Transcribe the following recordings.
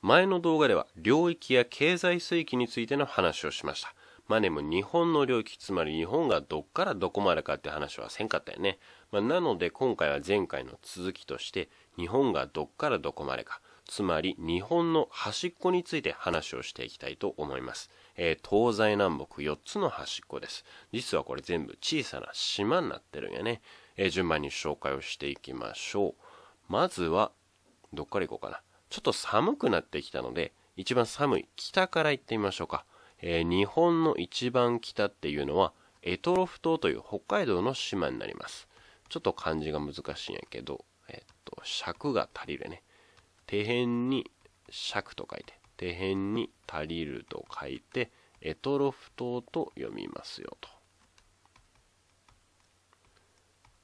前の動画では領域や経済水域についての話をしました。まあでも日本の領域、つまり日本がどっからどこまでかって話はせんかったよね。まあ、なので今回は前回の続きとして、日本がどっからどこまでか、つまり日本の端っこについて話をしていきたいと思います。えー、東西南北4つの端っこです。実はこれ全部小さな島になってるんやね。えー、順番に紹介をしていきましょう。まずは、どっから行こうかな。ちょっと寒くなってきたので、一番寒い北から行ってみましょうか。えー、日本の一番北っていうのは、エトロフ島という北海道の島になります。ちょっと漢字が難しいんやけど、えっと、尺が足りるね。底辺に尺と書いて、底辺に足りると書いて、エトロフ島と読みますよと。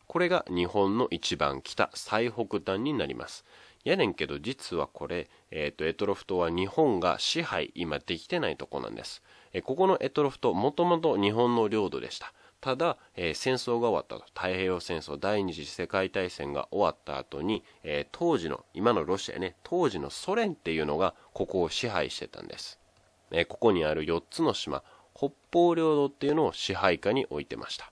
これが日本の一番北最北端になりますやねんけど実はこれ、えっ、ー、とエトロフ島は日本が支配今できてないとこなんです、えー、ここのエトロフ島もともと日本の領土でしたただ、えー、戦争が終わったと太平洋戦争第二次世界大戦が終わった後に、えー、当時の今のロシアね当時のソ連っていうのがここを支配してたんです、えー、ここにある4つの島北方領土っていうのを支配下に置いてました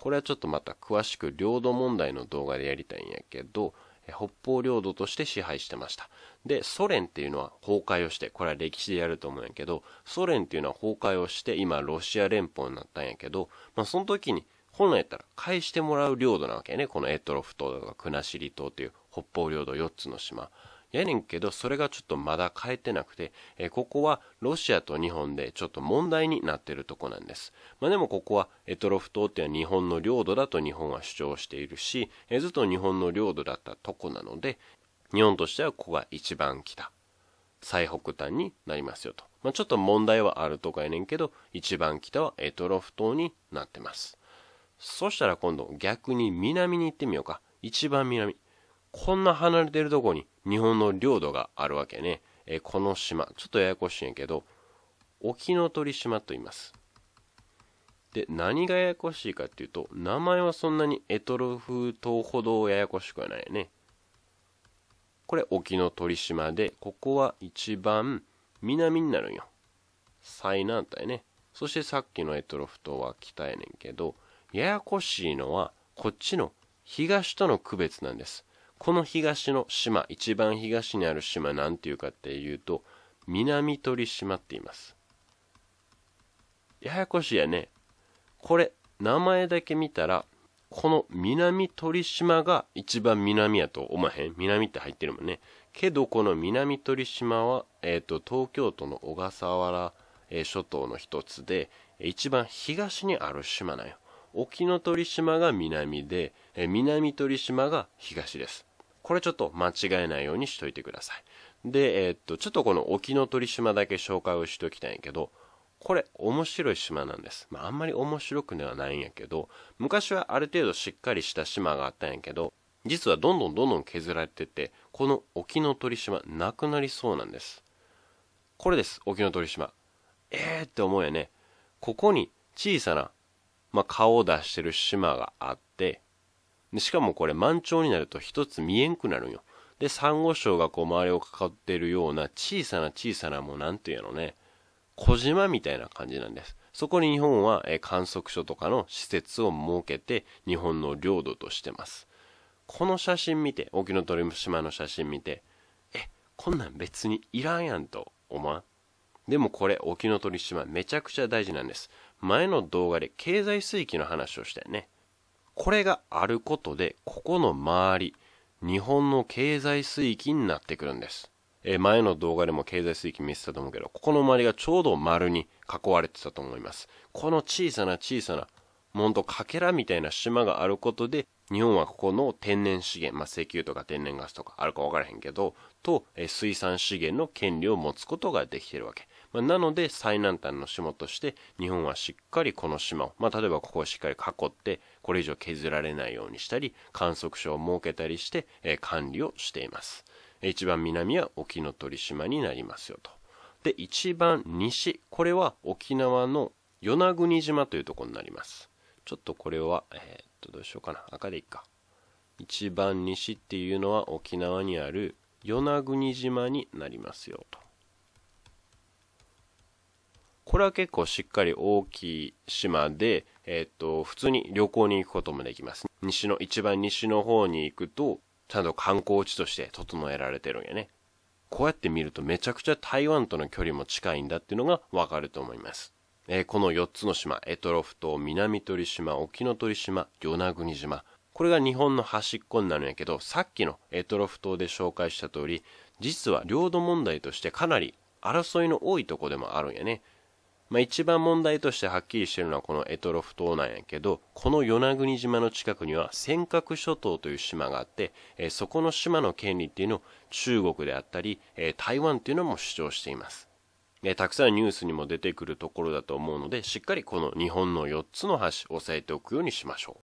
これはちょっとまた詳しく領土問題の動画でやりたいんやけど、北方領土として支配してました。で、ソ連っていうのは崩壊をして、これは歴史でやると思うんやけど、ソ連っていうのは崩壊をして、今ロシア連邦になったんやけど、まあその時に、本来やったら返してもらう領土なわけね。このエトロフ島とか国後島という北方領土4つの島。やねんけど、それがちょっとまだ変えてなくて、えー、ここはロシアと日本でちょっと問題になってるとこなんです。まあ、でもここはエトロフ島っていうのは日本の領土だと日本は主張しているし、えー、ずっと日本の領土だったとこなので、日本としてはここが一番北、最北端になりますよと。まあ、ちょっと問題はあるとかやねんけど、一番北はエトロフ島になってます。そしたら今度逆に南に行ってみようか。一番南。こんな離れてるとこに日本の領土があるわけね。えー、この島、ちょっとややこしいんやけど、沖ノ鳥島と言います。で、何がややこしいかっていうと、名前はそんなにエトロ風島ほどややこしくはないよね。これ沖ノ鳥島で、ここは一番南になるんよ。最南端やね。そしてさっきのエトロフ島は北やねんけど、ややこしいのはこっちの東との区別なんです。この東の島、一番東にある島なんていうかっていうと、南鳥島って言います。ややこしいやね。これ、名前だけ見たら、この南鳥島が一番南やと思わへん南って入ってるもんね。けど、この南鳥島は、えっ、ー、と、東京都の小笠原、諸島の一つで、一番東にある島なんよ。沖ノ鳥島が南で、南鳥島が東です。これちょっと間違えないようにしといてください。で、えー、っと、ちょっとこの沖ノ鳥島だけ紹介をしておきたいんやけど、これ面白い島なんです。まあ、あんまり面白くではないんやけど、昔はある程度しっかりした島があったんやけど、実はどんどんどんどん削られてて、この沖ノ鳥島なくなりそうなんです。これです、沖ノ鳥島。えーって思うよね。ここに小さな、まあ、顔を出してる島があっでしかもこれ満潮になると一つ見えんくなるんよでサンゴ礁がこう周りを囲っているような小さな小さなもうなんていうのね小島みたいな感じなんですそこに日本は観測所とかの施設を設けて日本の領土としてますこの写真見て沖ノ鳥島の写真見てえこんなん別にいらんやんと思わんでもこれ沖ノ鳥島めちゃくちゃ大事なんです前の動画で経済水域の話をしたよねこれがあることで、ここの周り、日本の経済水域になってくるんです。え前の動画でも経済水域見せたと思うけど、ここの周りがちょうど丸に囲われてたと思います。この小さな小さな、門んとかけらみたいな島があることで、日本はここの天然資源、まあ、石油とか天然ガスとかあるか分からへんけど、と、え水産資源の権利を持つことができてるわけ。なので最南端の島として日本はしっかりこの島を、まあ、例えばここをしっかり囲ってこれ以上削られないようにしたり観測所を設けたりして、管理をしています一番南は沖ノ鳥島になりますよとで一番西これは沖縄の与那国島というところになりますちょっとこれは、えー、っとどうしようかな赤でいっか一番西っていうのは沖縄にある与那国島になりますよとこれは結構しっかり大きい島で、えっ、と、普通に旅行に行くこともできます。西の、一番西の方に行くと、ちゃんと観光地として整えられてるんやね。こうやって見るとめちゃくちゃ台湾との距離も近いんだっていうのがわかると思います。えー、この4つの島、エトロフ島、南鳥島、沖ノ鳥島、与那国島。これが日本の端っこになるんやけど、さっきのエトロフ島で紹介した通り、実は領土問題としてかなり争いの多いとこでもあるんやね。まあ、一番問題としてはっきりしてるのはこの択捉島なんやけど、この与那国島の近くには尖閣諸島という島があって、えー、そこの島の権利っていうのを中国であったり、えー、台湾っていうのも主張しています。えー、たくさんニュースにも出てくるところだと思うので、しっかりこの日本の4つの橋押さえておくようにしましょう。